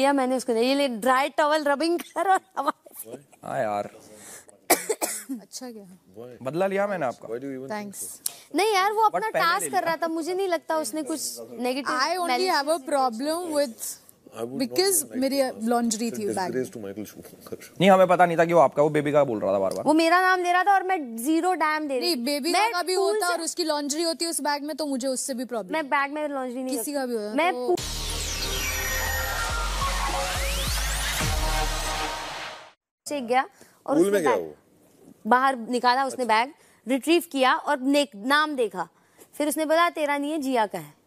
लिया मैंने उसको ये ले ड्राई टॉवल रबिंग कर और हमारे हाँ यार अच्छा क्या बदला लिया मैंने आपका थैंक्स नहीं यार वो अपना टास्क कर रहा था मुझे नहीं लगता उसने कुछ negative I only have a problem with because मेरी लॉन्ड्री थी बैग नहीं हमें पता नहीं था कि वो आपका वो बेबी का बोल रहा था बार बार वो मेरा नाम ले रहा था और मैं जीरो डैम दे रही बेबी का का भी होता और उसकी लॉन्ड्री होती है उस बैग में तो मुझे उससे भी प्रॉब्लम मैं बैग में लॉन्ड्री नहीं किसी का भी होता मैं तो- चेक गया और उसने गया वो। बाहर निकाला उसने अच्छा। बैग रिट्रीव किया और नाम देखा फिर उसने बोला तेरा नहीं है जिया का है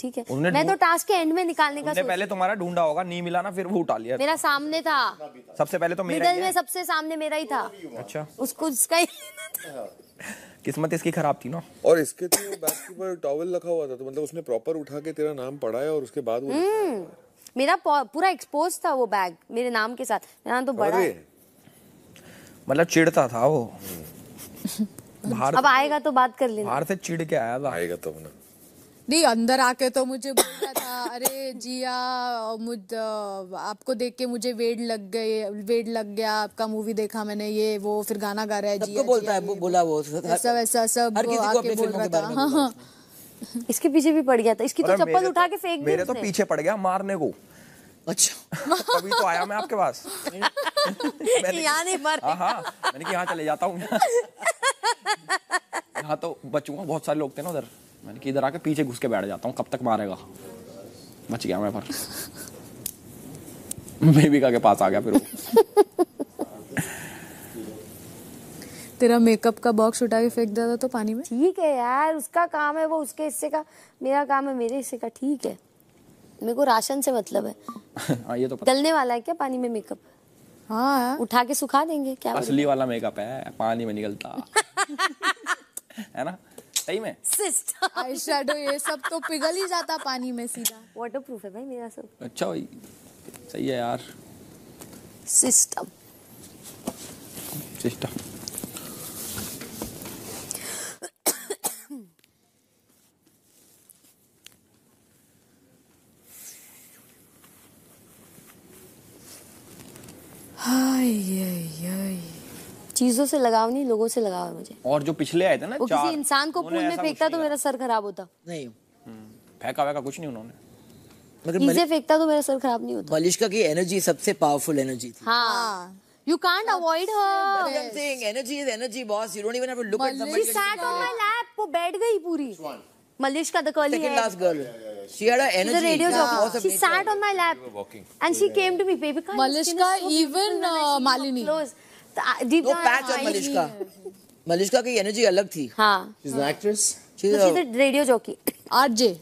ठीक है मैं तो टास्क के एंड में निकालने का पहले तुम्हारा ढूंढा होगा नहीं मिला ना फिर वो उठा लिया मेरा सामने था सबसे पहले तो मिडल में सबसे सामने मेरा ही था अच्छा उसको उसका ही किस्मत इसकी खराब थी ना और इसके तो बैक के ऊपर टॉवल रखा हुआ था तो मतलब उसने प्रॉपर उठा के तेरा नाम पढ़ाया और उसके बाद वो हम्म। मेरा पूरा एक्सपोज था वो बैग मेरे नाम के साथ मेरा नाम तो बड़ा है मतलब चिड़ता था वो बाहर अब आएगा तो बात कर ले बाहर से चिड़ के आया था आएगा तो ना नहीं अंदर आके तो मुझे बोलता था अरे जिया मुझ आपको देख के मुझे वेड लग गए वेड लग गया आपका मूवी देखा मैंने ये वो फिर गाना गा रहा है जिया बोलता है बोला वो सब ऐसा वैसा सब आके बोल रहा था हाँ हाँ इसके पीछे भी पड़ गया था इसकी तो चप्पल तो- उठा के फेंक दी मेरे तो पीछे पड़ गया मारने को अच्छा तो आया मैं आपके पास मैंने हाँ, हाँ, कि यहाँ चले जाता हूँ यहाँ तो बचूंगा बहुत सारे लोग थे ना उधर मैंने कि इधर आके पीछे घुस के बैठ जाता हूँ कब तक मारेगा बच गया मैं पर बेबिका के पास आ गया फिर तेरा मेकअप का बॉक्स उठा के फेंक देता तो पानी में ठीक है यार उसका काम है वो उसके हिस्से का मेरा काम है मेरे हिस्से का ठीक है मेरे को राशन से मतलब है आ, हाँ, ये तो गलने वाला है क्या पानी में मेकअप हाँ, हाँ उठा के सुखा देंगे क्या असली वाला मेकअप है पानी में निकलता है ना सही में सिस्टर आई ये सब तो पिघल ही जाता पानी में सीधा वाटरप्रूफ है भाई मेरा सब अच्छा भाई सही है यार सिस्टम सिस्टम चीजों से लगाव नहीं लोगों से लगाव है मुझे और जो पिछले आए थे ना वो किसी इंसान को पूल में फेंकता तो मेरा सर खराब होता नहीं फेंका वेका कुछ नहीं उन्होंने मगर फेंकता तो मेरा सर खराब नहीं होता बलिश्का की एनर्जी सबसे पावरफुल एनर्जी थी हाँ You can't avoid her. That what I'm saying. Energy is energy, boss. You don't even have to look Malish. at somebody. She sat on my lap. वो बैठ गई पूरी. Malish का the curly hair. Second last girl. Yeah, yeah. She had an energy. She's a radio yeah. jockey. She sat on my lap and she came to me, baby. Can't Malishka, so even uh, Malini. Close. No patch on Malishka. Malishka की energy अलग थी. हाँ. She's an actress. She's a radio jockey. RJ.